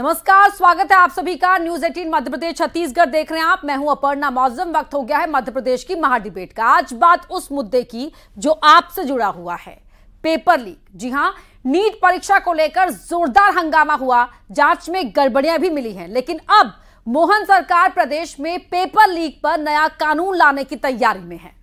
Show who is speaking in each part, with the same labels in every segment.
Speaker 1: नमस्कार स्वागत है आप सभी का न्यूज 18 मध्य प्रदेश छत्तीसगढ़ देख रहे हैं आप मैं हूं अपर्णा मौजम वक्त हो गया है मध्य प्रदेश की महाडिबेट का आज बात उस मुद्दे की जो आपसे जुड़ा हुआ है पेपर लीक जी हां नीट परीक्षा को लेकर जोरदार हंगामा हुआ जांच में गड़बड़ियां भी मिली हैं लेकिन अब मोहन सरकार प्रदेश में पेपर लीक पर नया कानून लाने की तैयारी में है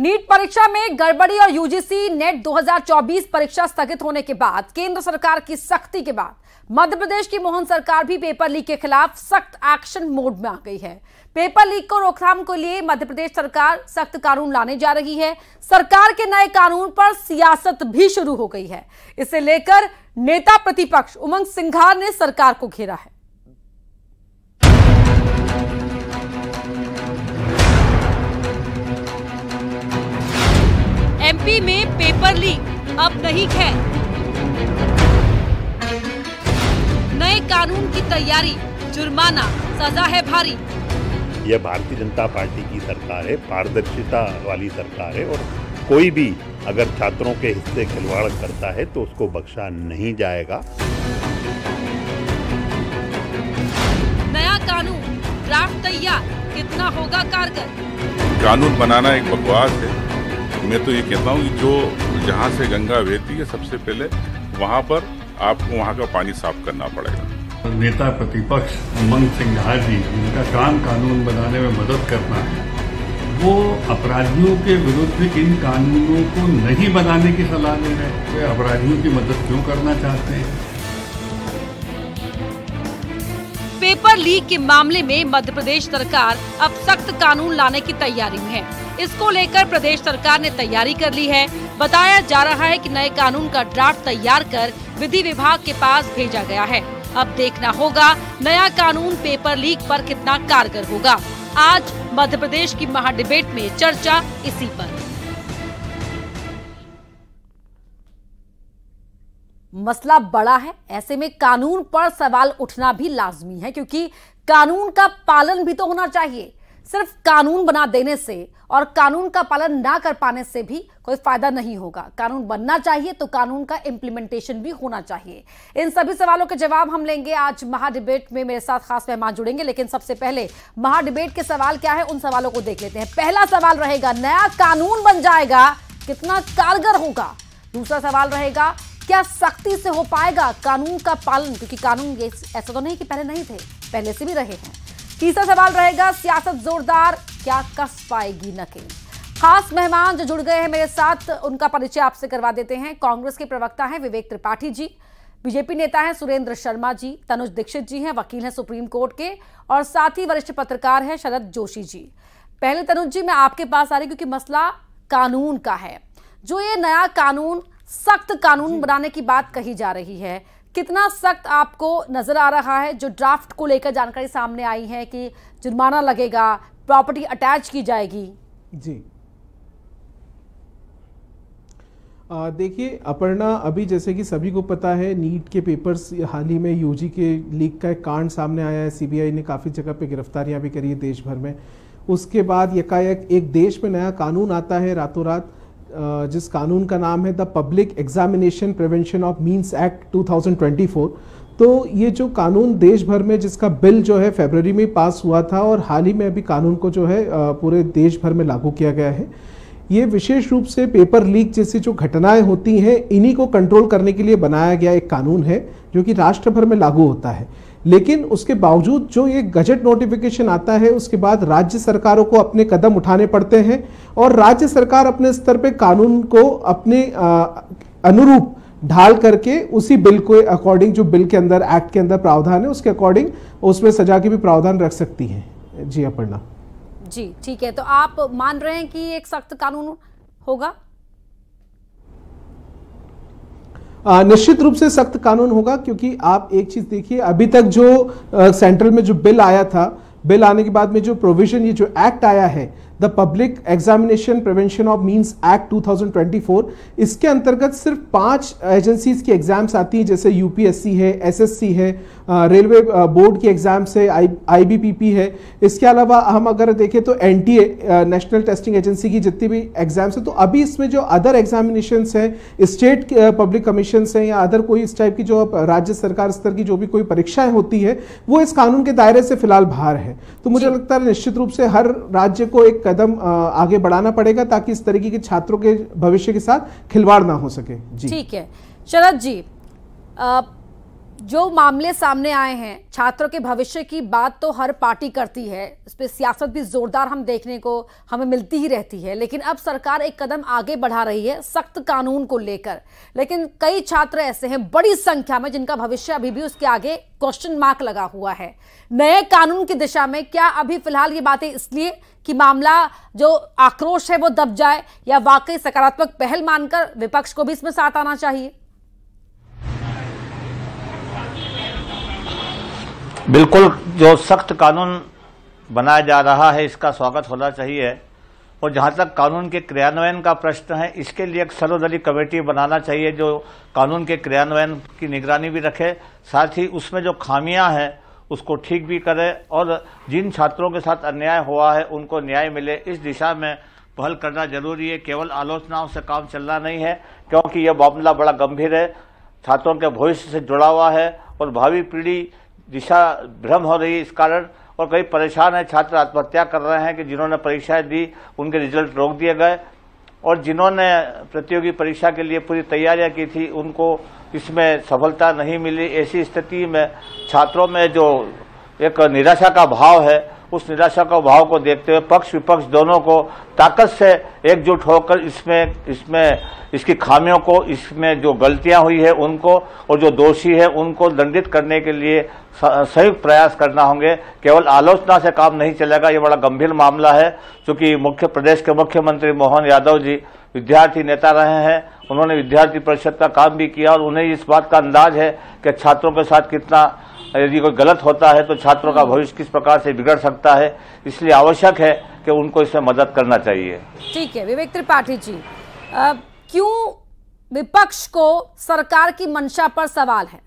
Speaker 1: नीट परीक्षा में गड़बड़ी और यूजीसी नेट 2024 परीक्षा स्थगित होने के बाद केंद्र सरकार की सख्ती के बाद मध्य प्रदेश की मोहन सरकार भी पेपर लीक के खिलाफ सख्त एक्शन मोड में आ गई है पेपर लीक को रोकथाम के लिए मध्य प्रदेश सरकार सख्त कानून लाने जा रही है सरकार के नए कानून पर सियासत भी शुरू हो गई है इसे लेकर नेता प्रतिपक्ष उमंग सिंघार ने सरकार को घेरा है एमपी में पेपर लीक अब नहीं खैर नए कानून की तैयारी जुर्माना सजा है भारी
Speaker 2: यह भारतीय जनता पार्टी की सरकार है पारदर्शिता वाली सरकार है और कोई भी अगर छात्रों के हिस्से खिलवाड़ करता है तो उसको बख्शा नहीं जाएगा
Speaker 1: नया कानून ड्राफ्ट तैयार कितना होगा कारगर
Speaker 2: कानून बनाना एक बकवास है मैं तो ये कहता हूँ कि जो जहाँ से गंगा बहती है सबसे पहले वहाँ पर आपको वहाँ का पानी साफ करना पड़ेगा
Speaker 3: नेता प्रतिपक्ष उमंग सिंघा जी उनका काम कानून बनाने में मदद करना है वो अपराधियों के विरुद्ध इन कानूनों को नहीं बनाने की सलाह दे रहे वे अपराधियों की मदद क्यों करना चाहते हैं
Speaker 1: पेपर लीक के मामले में मध्य प्रदेश सरकार अब सख्त कानून लाने की तैयारी में है इसको लेकर प्रदेश सरकार ने तैयारी कर ली है बताया जा रहा है कि नए कानून का ड्राफ्ट तैयार कर विधि विभाग के पास भेजा गया है अब देखना होगा नया कानून पेपर लीक पर कितना कारगर होगा आज मध्य प्रदेश की महाडिबेट में चर्चा इसी पर मसला बड़ा है ऐसे में कानून पर सवाल उठना भी लाजमी है क्योंकि कानून का पालन भी तो होना चाहिए सिर्फ कानून बना देने से और कानून का पालन ना कर पाने से भी कोई फायदा नहीं होगा कानून बनना चाहिए तो कानून का इम्प्लीमेंटेशन भी होना चाहिए इन सभी सवालों के जवाब हम लेंगे आज महाडिबेट में मेरे साथ खास मेहमान जुड़ेंगे लेकिन सबसे पहले महाडिबेट के सवाल क्या है उन सवालों को देख लेते हैं पहला सवाल रहेगा नया कानून बन जाएगा कितना कारगर होगा दूसरा सवाल रहेगा क्या सख्ती से हो पाएगा कानून का पालन क्योंकि कानून ये ऐसा तो नहीं कि पहले नहीं थे पहले से भी रहे हैं तीसरा सवाल रहेगा सियासत जोरदार क्या कस पाएगी नकेल खास मेहमान जो जुड़ गए हैं मेरे साथ उनका परिचय आपसे करवा देते हैं कांग्रेस के प्रवक्ता हैं विवेक त्रिपाठी जी बीजेपी नेता हैं सुरेंद्र शर्मा जी तनुज दीक्षित जी हैं वकील हैं सुप्रीम कोर्ट के और साथ ही वरिष्ठ पत्रकार हैं शरद जोशी जी पहले तनुज जी मैं आपके पास आ रही क्योंकि मसला कानून का है जो ये नया कानून सख्त कानून बनाने की बात कही जा रही है कितना सख्त आपको नज़र आ रहा है जो ड्राफ्ट को लेकर जानकारी सामने आई है कि जुर्माना लगेगा प्रॉपर्टी अटैच की जाएगी
Speaker 4: जी देखिए अपर्णा अभी जैसे कि सभी को पता है नीट के पेपर्स हाल ही में यूजी के लीक का एक कांड सामने आया है सीबीआई ने काफ़ी जगह पे गिरफ्तारियां भी करी है देश भर में उसके बाद यकायक एक देश में नया कानून आता है रातों रात जिस कानून का नाम है the public examination prevention of means act 2024 तो ये जो कानून देश भर में जिसका बिल जो है फेबररी में पास हुआ था और हाल ही में अभी कानून को जो है पूरे देश भर में लागू किया गया है ये विशेष रूप से पेपर लीक जैसी जो घटनाएं होती हैं इन्हीं को कंट्रोल करने के लिए बनाया गया एक कानून है जो कि राष्ट्र भर में लागू होता है लेकिन उसके बावजूद जो ये गजट नोटिफिकेशन आता है उसके बाद राज्य सरकारों को अपने कदम उठाने पड़ते हैं और राज्य सरकार अपने स्तर पे कानून को अपने अनुरूप ढाल करके उसी बिल को अकॉर्डिंग जो बिल के अंदर एक्ट के अंदर प्रावधान है उसके अकॉर्डिंग उसमें सजा के भी प्रावधान रख सकती है जी अपर्णा
Speaker 1: जी ठीक है तो आप मान रहे हैं कि एक सख्त कानून होगा
Speaker 4: निश्चित रूप से सख्त कानून होगा क्योंकि आप एक चीज देखिए अभी तक जो सेंट्रल में जो बिल आया था बिल आने के बाद में जो प्रोविजन ये जो एक्ट आया है the public examination prevention of means act 2024 इसके अंतर्गत सिर्फ पांच एजेंसीज की एग्जाम्स आती हैं जैसे यूपीएससी है एसएससी है रेलवे बोर्ड की एग्जाम्स है आईबीपीपी है इसके अलावा हम अगर देखें तो एन नेशनल टेस्टिंग एजेंसी की जितनी भी एग्जाम्स है तो अभी इसमें जो अदर एग्जामिनेशन है स्टेट पब्लिक कमीशन है या अदर कोई इस टाइप की जो राज्य सरकार स्तर की जो भी कोई परीक्षाएं होती है वो इस कानून के दायरे से फिलहाल बाहर है तो मुझे लगता है निश्चित रूप से हर राज्य को एक कदम आगे बढ़ाना पड़ेगा ताकि इस तरीके के छात्रों के भविष्य के साथ खिलवाड़ ना हो सके जी
Speaker 1: ठीक है शरद जी आप जो मामले सामने आए हैं छात्रों के भविष्य की बात तो हर पार्टी करती है उस पर सियासत भी जोरदार हम देखने को हमें मिलती ही रहती है लेकिन अब सरकार एक कदम आगे बढ़ा रही है सख्त कानून को लेकर लेकिन कई छात्र ऐसे हैं बड़ी संख्या में जिनका भविष्य अभी भी उसके आगे क्वेश्चन मार्क लगा हुआ है नए कानून की दिशा में क्या अभी फिलहाल ये बातें इसलिए कि मामला जो आक्रोश है वो दब जाए या वाकई सकारात्मक पहल मानकर विपक्ष को भी इसमें साथ आना चाहिए
Speaker 5: बिल्कुल जो सख्त कानून बनाया जा रहा है इसका स्वागत होना चाहिए और जहाँ तक कानून के क्रियान्वयन का प्रश्न है इसके लिए एक सर्वदलीय कमेटी बनाना चाहिए जो कानून के क्रियान्वयन की निगरानी भी रखे साथ ही उसमें जो खामियां हैं उसको ठीक भी करे और जिन छात्रों के साथ अन्याय हुआ है उनको न्याय मिले इस दिशा में पहल करना जरूरी है केवल आलोचनाओं से काम चलना नहीं है क्योंकि यह मामला बड़ा गंभीर है छात्रों के भविष्य से जुड़ा हुआ है और भावी पीढ़ी दिशा भ्रम हो रही है इस कारण और कई परेशान हैं छात्र आत्महत्या कर रहे हैं कि जिन्होंने परीक्षाएं दी उनके रिजल्ट रोक दिए गए और जिन्होंने प्रतियोगी परीक्षा के लिए पूरी तैयारियां की थी उनको इसमें सफलता नहीं मिली ऐसी स्थिति में छात्रों में जो एक निराशा का भाव है उस निराशा का भाव को देखते हुए पक्ष विपक्ष दोनों को ताकत से एकजुट होकर इसमें इसमें इसकी खामियों को इसमें जो गलतियां हुई है उनको और जो दोषी है उनको दंडित करने के लिए संयुक्त प्रयास करना होंगे केवल आलोचना से काम नहीं चलेगा ये बड़ा गंभीर मामला है क्योंकि मुख्य प्रदेश के मुख्यमंत्री मोहन यादव जी विद्यार्थी नेता रहे हैं उन्होंने विद्यार्थी परिषद का काम भी किया और उन्हें इस बात का अंदाज है कि छात्रों के साथ कितना यदि कोई गलत होता है तो छात्रों का भविष्य किस प्रकार से बिगड़ सकता है इसलिए आवश्यक है कि उनको इसमें मदद करना चाहिए
Speaker 1: ठीक है विवेक त्रिपाठी जी क्यों विपक्ष को सरकार की मंशा पर सवाल है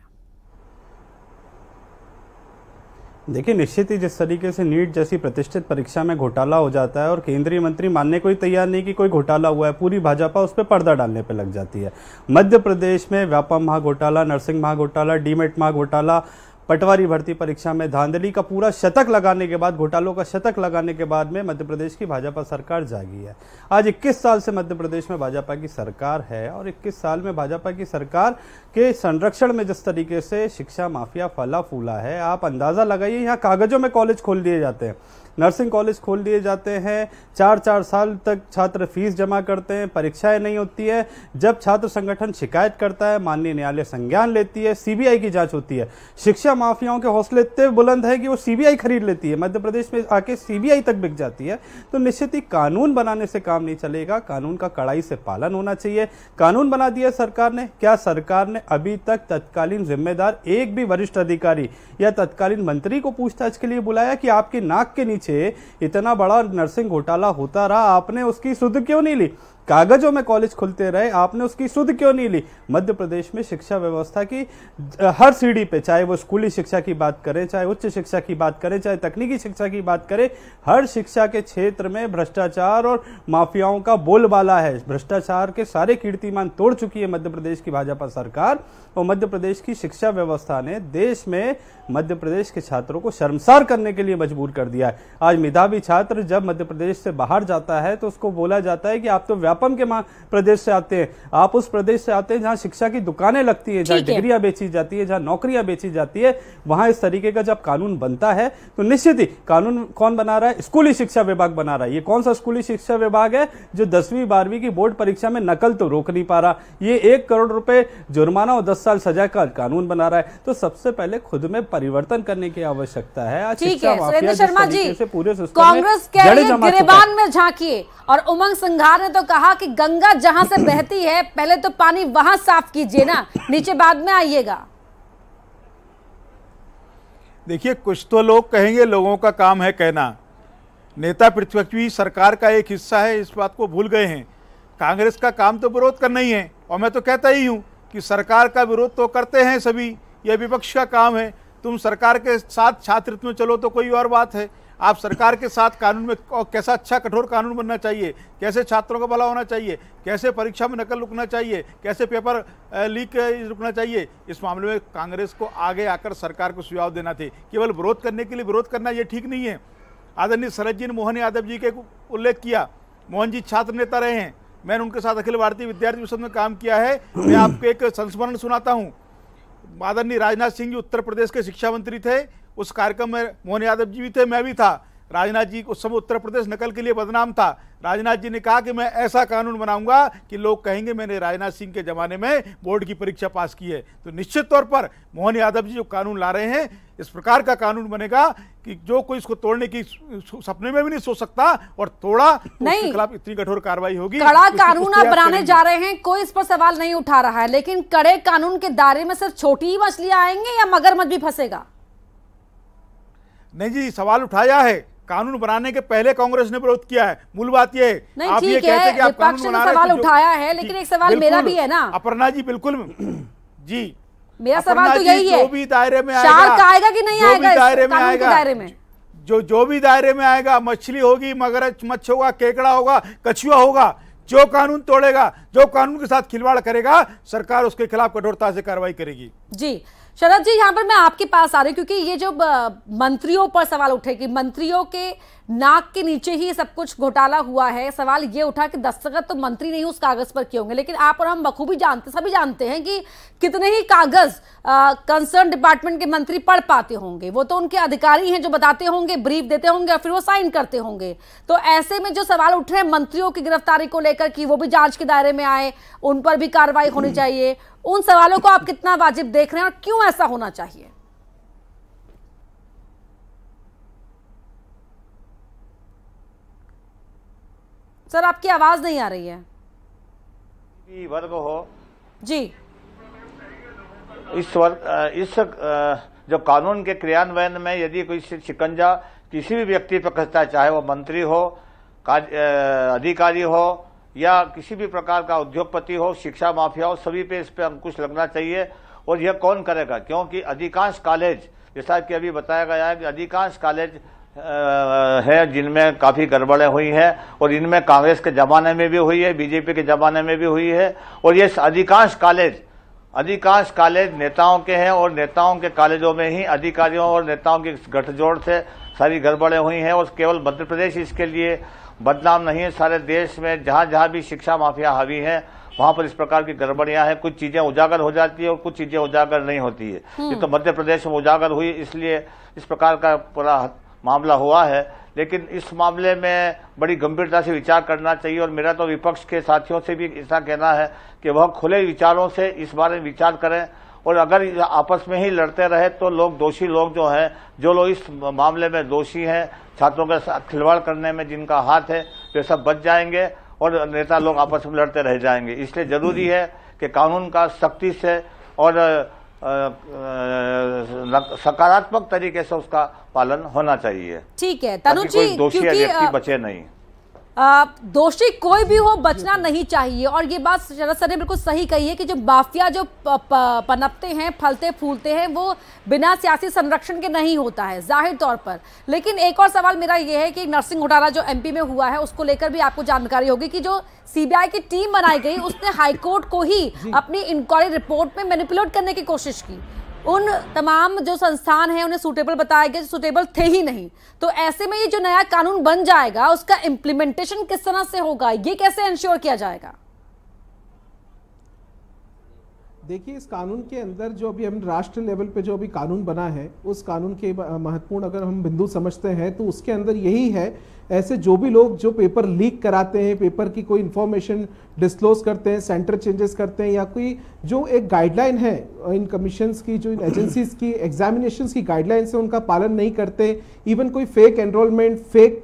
Speaker 3: देखिए निश्चित ही जिस तरीके से नीट जैसी प्रतिष्ठित परीक्षा में घोटाला हो जाता है और केंद्रीय मंत्री मानने को ही तैयार नहीं कि कोई घोटाला हुआ है पूरी भाजपा उस पर पर्दा डालने पर लग जाती है मध्य प्रदेश में व्यापम महा घोटाला नर्सिंग महा घोटाला डीमेट महा घोटाला पटवारी भर्ती परीक्षा में धांधली का पूरा शतक लगाने के बाद घोटालों का शतक लगाने के बाद में मध्य प्रदेश की भाजपा सरकार जागी है आज 21 साल से मध्य प्रदेश में भाजपा की सरकार है और 21 साल में भाजपा की सरकार के संरक्षण में जिस तरीके से शिक्षा माफिया फला फूला है आप अंदाज़ा लगाइए यहाँ कागज़ों में कॉलेज खोल दिए जाते हैं नर्सिंग कॉलेज खोल दिए जाते हैं चार चार साल तक छात्र फीस जमा करते हैं परीक्षाएं नहीं होती है जब छात्र संगठन शिकायत करता है माननीय न्यायालय संज्ञान लेती है सीबीआई की जांच होती है शिक्षा खुफिया माफियाओं के हौसले इतने बुलंद है कि वो सीबीआई खरीद लेती है मध्य प्रदेश में आके सीबीआई तक बिक जाती है तो निश्चित ही कानून बनाने से काम नहीं चलेगा कानून का कड़ाई से पालन होना चाहिए कानून बना दिया सरकार ने क्या सरकार ने अभी तक तत्कालीन जिम्मेदार एक भी वरिष्ठ अधिकारी या तत्कालीन मंत्री को पूछताछ के लिए बुलाया कि आपके नाक के नीचे इतना बड़ा नर्सिंग घोटाला होता रहा आपने उसकी सुध क्यों नहीं ली कागजों में कॉलेज खुलते रहे आपने उसकी सुध क्यों नहीं ली मध्य प्रदेश में शिक्षा व्यवस्था की हर सीढ़ी पे चाहे वो स्कूली शिक्षा की बात करें चाहे उच्च शिक्षा की बात करें चाहे तकनीकी शिक्षा की बात करें हर शिक्षा के क्षेत्र में भ्रष्टाचार और माफियाओं का बोलबाला है भ्रष्टाचार के सारे कीर्तिमान तोड़ चुकी है मध्य प्रदेश की भाजपा सरकार और मध्य प्रदेश की शिक्षा व्यवस्था ने देश में मध्य प्रदेश के छात्रों को शर्मसार करने के लिए मजबूर कर दिया है आज मेधावी छात्र जब मध्य प्रदेश से बाहर जाता है तो उसको बोला जाता है कि आप तो व्यापम के प्रदेश से आते हैं आप उस प्रदेश से आते हैं जहां शिक्षा की दुकानें लगती है जहां डिग्रियां बेची जाती है जहां नौकरियां बेची जाती है वहां इस तरीके का जब कानून बनता है तो निश्चित ही कानून कौन बना रहा है स्कूली शिक्षा विभाग बना रहा है ये कौन सा स्कूली शिक्षा विभाग है जो दसवीं बारहवीं की बोर्ड परीक्षा में नकल तो रोक नहीं पा रहा ये एक करोड़ रुपए जुर्माना और दस साल सजा का कानून बना रहा है तो सबसे पहले खुद में परिवर्तन करने की आवश्यकता है शर्मा जी पूरे कांग्रेस के
Speaker 1: में झांकी और उमंग सिंघार ने तो कहा कहा कि गंगा जहां से बहती है पहले तो पानी वहां साफ कीजिए ना नीचे बाद में आइएगा
Speaker 2: देखिए कुछ तो लोग कहेंगे लोगों का काम है कहना नेता प्रतिपक्ष भी सरकार का एक हिस्सा है इस बात को भूल गए हैं कांग्रेस का काम तो विरोध करना ही है और मैं तो कहता ही हूं कि सरकार का विरोध तो करते हैं सभी यह विपक्ष का काम है तुम सरकार के साथ छात्र में चलो तो कोई और बात है आप सरकार के साथ कानून में कैसा अच्छा कठोर कानून बनना चाहिए कैसे छात्रों का भला होना चाहिए कैसे परीक्षा में नकल रुकना चाहिए कैसे पेपर लीक रुकना चाहिए इस मामले में कांग्रेस को आगे आकर सरकार को सुझाव देना थे केवल विरोध करने के लिए विरोध करना ये ठीक नहीं है आदरणीय शरद जी ने मोहन यादव जी के उल्लेख किया मोहन जी छात्र नेता रहे हैं मैंने उनके साथ अखिल भारतीय विद्यार्थी परिषद में काम किया है मैं आपको एक संस्मरण सुनाता हूँ आदरणीय राजनाथ सिंह जी उत्तर प्रदेश के शिक्षा मंत्री थे उस कार्यक्रम में मोहन यादव जी भी थे मैं भी था राजनाथ जी उस समय उत्तर प्रदेश नकल के लिए बदनाम था राजनाथ जी ने कहा कि मैं ऐसा कानून बनाऊंगा कि लोग कहेंगे मैंने राजनाथ सिंह के ज़माने में बोर्ड की परीक्षा पास की है तो निश्चित तौर पर मोहन यादव जी जो कानून ला रहे हैं इस प्रकार का कानून बनेगा कि जो कोई इसको तोड़ने की सपने में भी नहीं सोच सकता और तोड़ा तो नहीं तो खिलाफ इतनी कठोर कार्रवाई होगी कड़ा तो कानून आप बनाने जा रहे
Speaker 1: हैं कोई इस पर सवाल नहीं उठा रहा है लेकिन कड़े कानून के दायरे में सिर्फ छोटी ही मछलियां आएंगे या मगरमच भी फंसेगा
Speaker 2: नहीं जी सवाल उठाया है कानून बनाने के पहले कांग्रेस ने विरोध किया है मूल बात ये नहीं ठीक है विपक्ष ने तो सवाल तो उठाया है लेकिन एक सवाल मेरा भी है ना अपर्णा जी बिल्कुल जी मेरा सवाल तो यही है जो भी दायरे में आएगा आएगा कि नहीं आएगा दायरे में आएगा दायरे में जो जो भी दायरे में आएगा मछली होगी मगरच मच्छ होगा केकड़ा होगा कछुआ होगा जो कानून तोड़ेगा जो कानून के साथ खिलवाड़ करेगा सरकार उसके खिलाफ कठोरता से कार्रवाई करेगी
Speaker 1: जी शरद जी यहाँ पर मैं आपके पास आ रही क्योंकि ये जो मंत्रियों पर सवाल उठे कि मंत्रियों के नाक के नीचे ही सब कुछ घोटाला हुआ है सवाल ये उठा कि दस्तखत तो मंत्री नहीं उस कागज पर किए होंगे लेकिन आप और हम बखूबी जानते सभी जानते हैं कि कितने ही कागज कंसर्न डिपार्टमेंट के मंत्री पढ़ पाते होंगे वो तो उनके अधिकारी हैं जो बताते होंगे ब्रीफ देते होंगे और फिर वो साइन करते होंगे तो ऐसे में जो सवाल उठ रहे हैं मंत्रियों की गिरफ्तारी को लेकर की वो भी जांच के दायरे में में आए उन पर भी कार्रवाई होनी हम्म। चाहिए उन सवालों को आप कितना वाजिब देख रहे हैं और क्यों ऐसा होना चाहिए सर आपकी आवाज नहीं आ रही
Speaker 5: है वर्ग हो जी इस वर्ग इस जो कानून के क्रियान्वयन में यदि कोई शिकंजा किसी भी व्यक्ति पर कसता चाहे वो मंत्री हो अधिकारी हो या किसी भी प्रकार का उद्योगपति हो शिक्षा माफिया हो सभी पे इस पे अंकुश लगना चाहिए और यह कौन करेगा क्योंकि अधिकांश कॉलेज जैसा कि अभी बताया गया है कि अधिकांश कॉलेज है जिनमें काफ़ी गड़बड़ें हुई हैं और इनमें कांग्रेस के ज़माने में भी हुई है बीजेपी के ज़माने में भी हुई है और ये अधिकांश कॉलेज अधिकांश कॉलेज नेताओं के हैं और नेताओं के कॉलेजों में ही अधिकारियों और नेताओं की गठजोड़ से सारी गड़बड़ें हुई हैं और केवल मध्य प्रदेश इसके लिए बदनाम नहीं है सारे देश में जहाँ जहाँ भी शिक्षा माफिया हावी है वहाँ पर इस प्रकार की गड़बड़ियाँ हैं कुछ चीज़ें उजागर हो जाती है और कुछ चीज़ें उजागर नहीं होती है हम्म। ये तो मध्य प्रदेश में उजागर हुई इसलिए इस प्रकार का पूरा मामला हुआ है लेकिन इस मामले में बड़ी गंभीरता से विचार करना चाहिए और मेरा तो विपक्ष के साथियों से भी ऐसा कहना है कि वह खुले विचारों से इस बारे में विचार करें और अगर आपस में ही लड़ते रहे तो लोग दोषी लोग जो हैं जो लोग इस मामले में दोषी हैं छात्रों के साथ खिलवाड़ करने में जिनका हाथ है वे सब बच जाएंगे और नेता लोग आपस में लड़ते रह जाएंगे इसलिए ज़रूरी है कि कानून का सख्ती से और सकारात्मक तरीके से उसका पालन होना चाहिए
Speaker 3: ठीक
Speaker 1: है तनुजी क्योंकि दोषी व्यक्ति बचे नहीं दोषी कोई भी हो बचना नहीं चाहिए और ये बात शरद सर ने बिल्कुल सही कही है कि जो माफिया जो पनपते हैं फलते फूलते हैं वो बिना सियासी संरक्षण के नहीं होता है जाहिर तौर पर लेकिन एक और सवाल मेरा ये है कि नरसिंह घोटाला जो एमपी में हुआ है उसको लेकर भी आपको जानकारी होगी कि जो सीबीआई की टीम बनाई गई उसने हाईकोर्ट को ही अपनी इंक्वायरी रिपोर्ट में मैनिपुलेट करने की कोशिश की उन तमाम जो संस्थान हैं उन्हें सूटेबल बताया गया जो सूटेबल थे ही नहीं तो ऐसे में ये जो नया कानून बन जाएगा उसका इम्प्लीमेंटेशन किस तरह से होगा ये कैसे इंश्योर किया जाएगा
Speaker 4: देखिए इस कानून के अंदर जो अभी हम राष्ट्र लेवल पे जो अभी कानून बना है उस कानून के महत्वपूर्ण अगर हम बिंदु समझते हैं तो उसके अंदर यही है ऐसे जो भी लोग जो पेपर लीक कराते हैं पेपर की कोई इन्फॉर्मेशन डिस्क्लोज करते हैं सेंटर चेंजेस करते हैं या कोई जो एक गाइडलाइन है इन कमीशन की जो इन एजेंसीज की एग्जामिनेशन की गाइडलाइंस है उनका पालन नहीं करते इवन कोई fake enrolment fake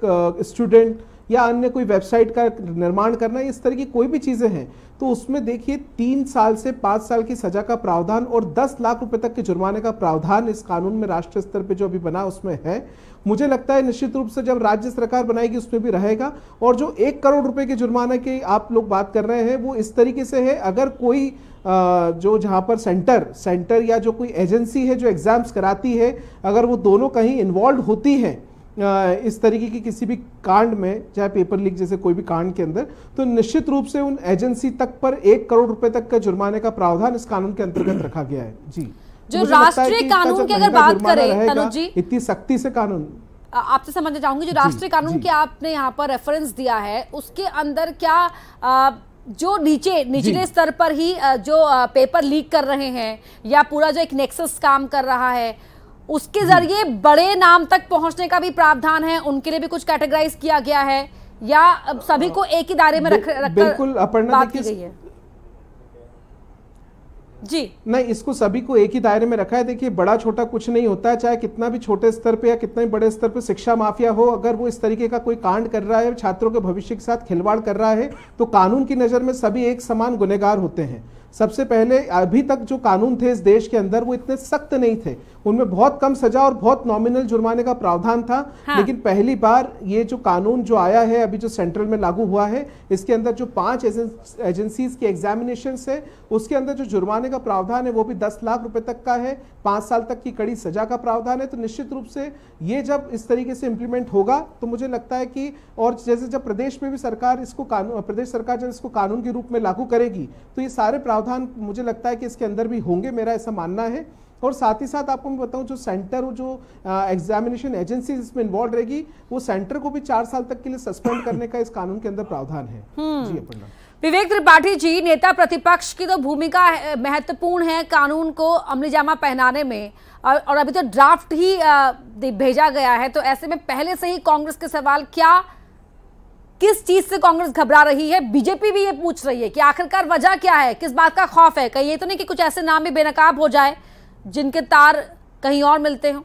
Speaker 4: student uh, या अन्य कोई वेबसाइट का निर्माण करना इस तरह की कोई भी चीज़ें हैं तो उसमें देखिए तीन साल से पाँच साल की सजा का प्रावधान और दस लाख रुपए तक के जुर्माने का प्रावधान इस कानून में राष्ट्रीय स्तर पर जो अभी बना उसमें है मुझे लगता है निश्चित रूप से जब राज्य सरकार बनाएगी उसमें भी रहेगा और जो एक करोड़ रुपए के जुर्माने की आप लोग बात कर रहे हैं वो इस तरीके से है अगर कोई जो जहाँ पर सेंटर सेंटर या जो कोई एजेंसी है जो एग्ज़ाम्स कराती है अगर वो दोनों कहीं इन्वॉल्व होती हैं इस तरीके की किसी भी कांड में चाहे पेपर लीक जैसे कोई भी कांड के अंदर तो निश्चित रूप से उन एजेंसी तक पर एक करोड़ रुपए तक का जुर्माने का प्रावधान इस कानून के अंतर्गत रखा गया है जी
Speaker 1: जो राष्ट्रीय कानून की अगर बात करें तनुज जी
Speaker 4: इतनी सख्ती से कानून
Speaker 1: आपसे समझना चाहूंगी जो राष्ट्रीय कानून के आपने यहाँ पर रेफरेंस दिया है उसके अंदर क्या जो नीचे निचले स्तर पर ही जो पेपर लीक कर रहे हैं या पूरा जो एक नेक्सस काम कर रहा है उसके जरिए बड़े नाम तक पहुंचने का भी प्रावधान है उनके लिए भी कुछ कैटेगराइज किया गया है या सभी को एक ही दायरे में रख बिल्कुल
Speaker 4: अपर्णा बात की गई है जी नहीं इसको सभी को एक ही दायरे में रखा है देखिए बड़ा छोटा कुछ नहीं होता है चाहे कितना भी छोटे स्तर पे या कितना ही बड़े स्तर पे शिक्षा माफिया हो अगर वो इस तरीके का कोई कांड कर रहा है छात्रों के भविष्य के साथ खिलवाड़ कर रहा है तो कानून की नज़र में सभी एक समान गुनेगार होते हैं सबसे पहले अभी तक जो कानून थे इस देश के अंदर वो इतने सख्त नहीं थे उनमें बहुत कम सजा और बहुत नॉमिनल जुर्माने का प्रावधान था हाँ। लेकिन पहली बार ये जो कानून जो आया है अभी जो सेंट्रल में लागू हुआ है इसके अंदर जो पांच एजेंसीज की एग्जामिनेशन है उसके अंदर जो जुर्माने का प्रावधान है वो भी दस लाख रुपए तक का है पांच साल तक की कड़ी सजा का प्रावधान है तो निश्चित रूप से ये जब इस तरीके से इम्प्लीमेंट होगा तो मुझे लगता है कि और जैसे जब प्रदेश में भी सरकार इसको प्रदेश सरकार जब इसको कानून के रूप में लागू करेगी तो ये सारे प्रावधान प्रावधान मुझे लगता है कि इसके अंदर भी होंगे मेरा ऐसा मानना है और साथ ही साथ आपको मैं बताऊं जो सेंटर जो एग्जामिनेशन एजेंसी इसमें इन्वॉल्व रहेगी वो सेंटर को भी चार साल तक के लिए सस्पेंड करने का इस कानून के अंदर प्रावधान है हम्म। जी अपना
Speaker 1: विवेक त्रिपाठी जी नेता प्रतिपक्ष की तो भूमिका महत्वपूर्ण है कानून को अमलीजामा पहनाने में और अभी तो ड्राफ्ट ही भेजा गया है तो ऐसे में पहले से ही कांग्रेस के सवाल क्या किस चीज से कांग्रेस घबरा रही है बीजेपी भी ये पूछ रही है कि आखिरकार वजह क्या है किस बात का खौफ है कहीं ये तो नहीं कि कुछ ऐसे नाम भी बेनकाब हो जाए जिनके तार कहीं और मिलते हों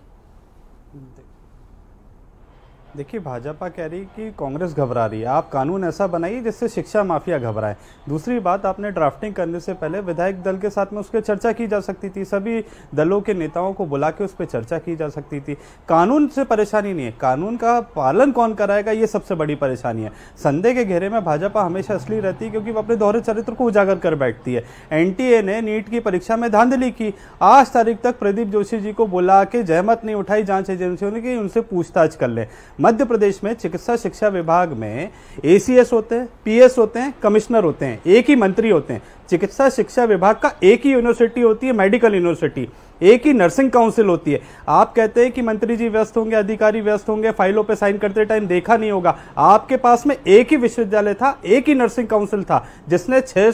Speaker 3: देखिए भाजपा कह रही कि कांग्रेस घबरा रही है आप कानून ऐसा बनाइए जिससे शिक्षा माफिया घबराए दूसरी बात आपने ड्राफ्टिंग करने से पहले विधायक दल के साथ में उस पर चर्चा की जा सकती थी सभी दलों के नेताओं को बुला के उस पर चर्चा की जा सकती थी कानून से परेशानी नहीं है कानून का पालन कौन कराएगा ये सबसे बड़ी परेशानी है संदेह के घेरे में भाजपा हमेशा असली रहती है क्योंकि वो अपने दोहरे चरित्र को उजागर कर बैठती है एन ने नीट की परीक्षा में धांधली की आज तारीख तक प्रदीप जोशी जी को बुला के जहमत नहीं उठाई जाँच एजेंसियों ने कि उनसे पूछताछ कर लें मध्य प्रदेश में चिकित्सा शिक्षा विभाग में एसीएस होते हैं पीएस होते हैं कमिश्नर होते हैं एक ही मंत्री होते हैं चिकित्सा शिक्षा विभाग का एक ही यूनिवर्सिटी होती है मेडिकल यूनिवर्सिटी एक ही नर्सिंग काउंसिल होती है आप कहते हैं कि मंत्री जी व्यस्त होंगे अधिकारी व्यस्त होंगे फाइलों पर साइन करते टाइम देखा नहीं होगा आपके पास में एक ही विश्वविद्यालय था एक ही नर्सिंग काउंसिल था जिसने छह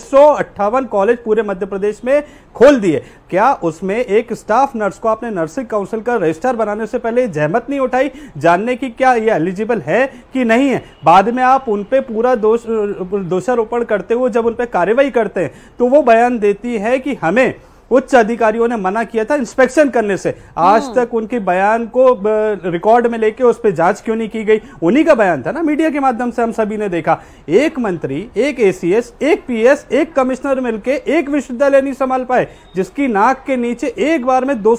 Speaker 3: कॉलेज पूरे मध्य प्रदेश में खोल दिए क्या उसमें एक स्टाफ नर्स को आपने नर्सिंग काउंसिल का रजिस्टर बनाने से पहले जहमत नहीं उठाई जानने की क्या ये एलिजिबल है कि नहीं है बाद में आप उन पर पूरा दोष दोषारोपण करते हुए जब उन पर कार्रवाई करते हैं तो वो बयान देती है कि हमें उच्च अधिकारियों ने मना किया था इंस्पेक्शन करने से आज हाँ। तक उनके बयान को रिकॉर्ड में लेके उस पर जांच क्यों नहीं की गई उन्हीं का बयान था ना मीडिया के माध्यम से हम सभी ने देखा एक मंत्री एक एसीएस एक पीएस एक कमिश्नर मिलकर एक विश्वविद्यालय नहीं संभाल पाए जिसकी नाक के नीचे एक बार में दो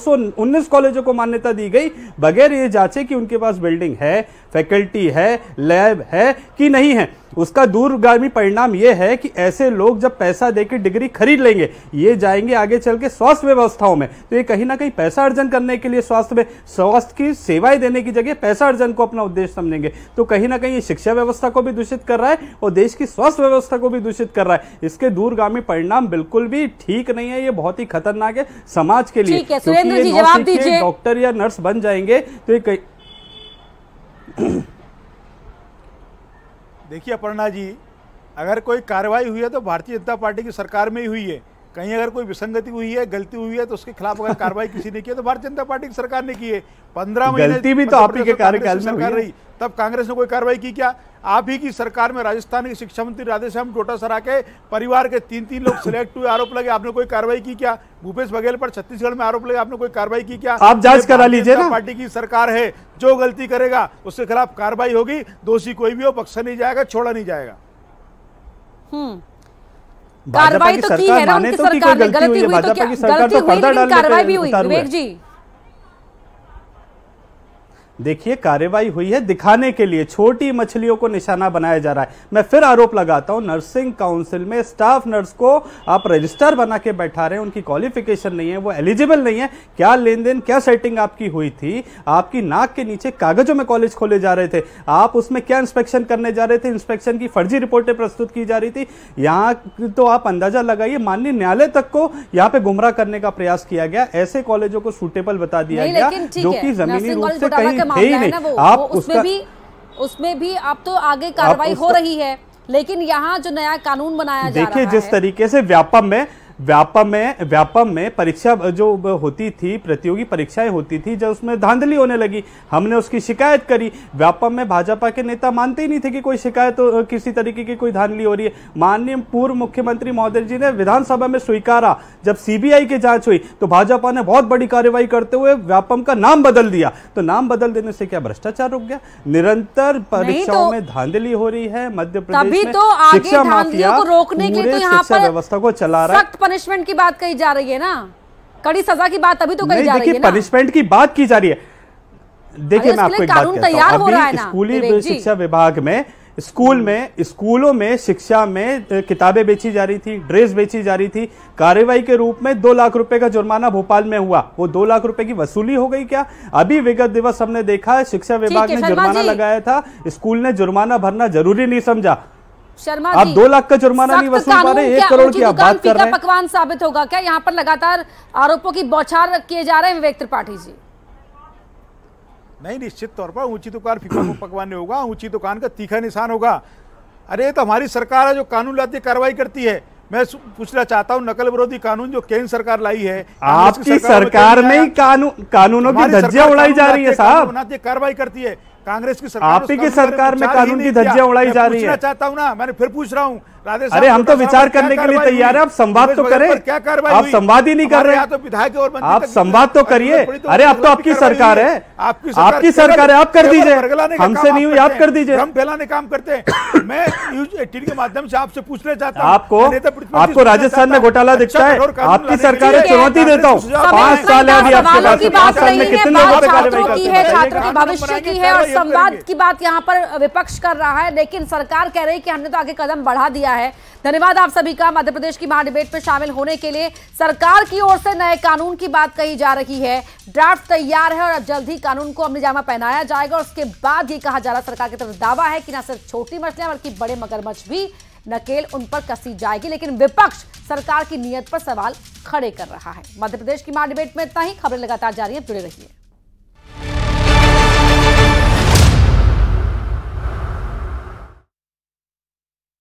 Speaker 3: कॉलेजों को मान्यता दी गई बगैर ये जांचे कि उनके पास बिल्डिंग है फैकल्टी है लैब है कि नहीं है उसका दूरगामी परिणाम यह है कि ऐसे लोग जब पैसा देकर डिग्री खरीद लेंगे ये जाएंगे आगे चल के स्वास्थ्य व्यवस्थाओं में तो ये कहीं ना कहीं पैसा अर्जन करने के लिए स्वास्थ्य में स्वास्थ्य की सेवाएं देने की जगह पैसा अर्जन को अपना उद्देश्य समझेंगे तो कहीं ना कहीं ये शिक्षा व्यवस्था को भी दूषित कर रहा है और देश की स्वास्थ्य व्यवस्था को भी दूषित कर रहा है इसके दूरगामी परिणाम बिल्कुल भी ठीक नहीं है ये बहुत ही खतरनाक है समाज के लिए क्योंकि डॉक्टर या नर्स बन जाएंगे तो ये कहीं देखिए
Speaker 2: अपर्णा जी अगर कोई कार्रवाई हुई है तो भारतीय जनता पार्टी की सरकार में ही हुई है कहीं अगर कोई विसंगति हुई है गलती हुई है तो उसके खिलाफ अगर कार्रवाई किसी ने की है तो भारतीय जनता पार्टी की सरकार ने की है पंद्रह महीने गलती भी तो आप ही के कार्यकाल में सरकार रही तब कांग्रेस ने कोई कार्रवाई की क्या आप ही की सरकार में राजस्थान के शिक्षा मंत्री राधेश्याम डोटा सरा के परिवार के तीन तीन लोग सिलेक्ट हुए आरोप लगे आपने कोई कार्रवाई की क्या भूपेश बघेल पर छत्तीसगढ़ में आरोप लगे आपने कोई कार्रवाई की क्या आप जांच करा लीजिए ना पार्टी की सरकार है जो गलती करेगा उसके खिलाफ कार्रवाई होगी दोषी कोई भी हो बक्सा नहीं जाएगा छोड़ा नहीं जाएगा
Speaker 1: हम्म।
Speaker 3: कार्रवाई तो की है ना उनकी तो सरकार ने गलती हुई तो क्या गलती तो हुई लेकिन कार्रवाई भी हुई विवेक जी देखिए कार्यवाही हुई है दिखाने के लिए छोटी मछलियों को निशाना बनाया जा रहा है मैं फिर आरोप लगाता हूं नर्सिंग काउंसिल में स्टाफ नर्स को आप रजिस्टर बना के बैठा रहे हैं उनकी क्वालिफिकेशन नहीं है वो एलिजिबल नहीं है क्या लेन देन क्या सेटिंग आपकी हुई थी आपकी नाक के नीचे कागजों में कॉलेज खोले जा रहे थे आप उसमें क्या इंस्पेक्शन करने जा रहे थे इंस्पेक्शन की फर्जी रिपोर्टें प्रस्तुत की जा रही थी यहाँ तो आप अंदाजा लगाइए माननीय न्यायालय तक को यहाँ पे गुमराह करने का प्रयास किया गया ऐसे कॉलेजों को सूटेबल बता दिया गया जो की जमीनी रूप से कहीं मामला है ना वो, आप वो उसमें भी
Speaker 1: उसमें भी अब तो आगे कार्रवाई हो रही है लेकिन यहाँ जो नया कानून बनाया जा रहा है देखिए जिस
Speaker 3: तरीके से व्यापम में व्यापम में व्यापम में परीक्षा जो होती थी प्रतियोगी परीक्षाएं होती थी जब उसमें धांधली होने लगी हमने उसकी शिकायत करी व्यापम में भाजपा के नेता मानते ही नहीं थे कि कोई शिकायत तो किसी तरीके की कोई धांधली हो रही है माननीय पूर्व मुख्यमंत्री महोदय जी ने विधानसभा में स्वीकारा जब सीबीआई की जांच हुई तो भाजपा ने बहुत बड़ी कार्रवाई करते हुए व्यापम का नाम बदल दिया तो नाम बदल देने से क्या भ्रष्टाचार रुक गया निरंतर परीक्षाओं तो में धांधली हो रही है मध्य प्रदेश में तो शिक्षा माफिया रोकने शिक्षा व्यवस्था को चला रहा
Speaker 1: है पनिशमेंट की बात कही जा रही है ना कड़ी सजा की बात अभी तो कही जा रही है
Speaker 3: पनिशमेंट की बात की जा रही है देखिए मैं आपको एक बात कहता हूँ अभी स्कूली शिक्षा विभाग में स्कूल हम्म। में स्कूलों में शिक्षा में किताबें बेची जा रही थी ड्रेस बेची जा रही थी कार्रवाई के रूप में दो लाख रुपए का जुर्माना भोपाल में हुआ वो दो लाख रुपए की वसूली हो गई क्या अभी विगत दिवस हमने देखा शिक्षा विभाग ने जुर्माना लगाया था स्कूल ने जुर्माना भरना जरूरी नहीं समझा
Speaker 1: शर्मा आप दो लाख का जुर्माना नहीं वसूल पा रहे एक करोड़ की आप बात कर रहे हैं पकवान साबित होगा क्या यहाँ पर लगातार आरोपों की बौछार किए जा रहे हैं विवेक त्रिपाठी जी
Speaker 2: नहीं निश्चित तौर पर ऊंची दुकान फीका पकवान नहीं होगा ऊंची दुकान का तीखा निशान होगा अरे तो हमारी सरकार है जो कानून लाती कार्रवाई करती है मैं पूछना चाहता हूँ नकल विरोधी कानून जो केंद्र सरकार लाई है आपकी सरकार, सरकार में
Speaker 3: कानून कानूनों की धज्जियां उड़ाई जा रही है साहब
Speaker 2: कार्रवाई करती है कांग्रेस की सरकार आप ही की सरकार में कानून की धज्जियां उड़ाई जा रही है चाहता हूँ ना मैंने फिर पूछ रहा हूं अरे हम तो विचार करने के लिए तैयार है आप संवाद तो करें क्या कार्रवाई आप संवाद ही नहीं कर रहे तो विधायक और आप संवाद तो करिए अरे अब तो, तो आपकी सरकार है आपकी सरकार है आप कर दीजिए हमसे नहीं हुई आप कर दीजिए हम फैलाने काम करते हैं मैं न्यूज एटीन के माध्यम से आपसे पूछना चाहता हूँ आपको आपको राजस्थान में घोटाला अच्छा, दिखता है आपकी सरकार है चुनौती देता हूँ पांच साल है अभी आपके पास पांच साल में कितने लोगों पर है छात्रों भविष्य की है और हाँ, तो
Speaker 1: संवाद की बात यहाँ पर विपक्ष कर रहा है लेकिन सरकार कह रही है की हमने तो आगे कदम बढ़ा दिया है है धन्यवाद आप सभी का मध्य प्रदेश की महाडिबेट में शामिल होने के लिए सरकार की ओर से नए कानून की बात कही जा रही है ड्राफ्ट तैयार है और अब जल्द ही कानून को अमली जामा पहनाया जाएगा और उसके बाद ये कहा जा रहा सरकार की तरफ दावा है कि न सिर्फ छोटी मछलियां बल्कि बड़े मगरमच्छ भी नकेल उन पर कसी जाएगी लेकिन विपक्ष सरकार की नीयत पर सवाल खड़े कर रहा है मध्य प्रदेश की महाडिबेट में इतना ही खबरें लगातार जारी है जुड़े रहिए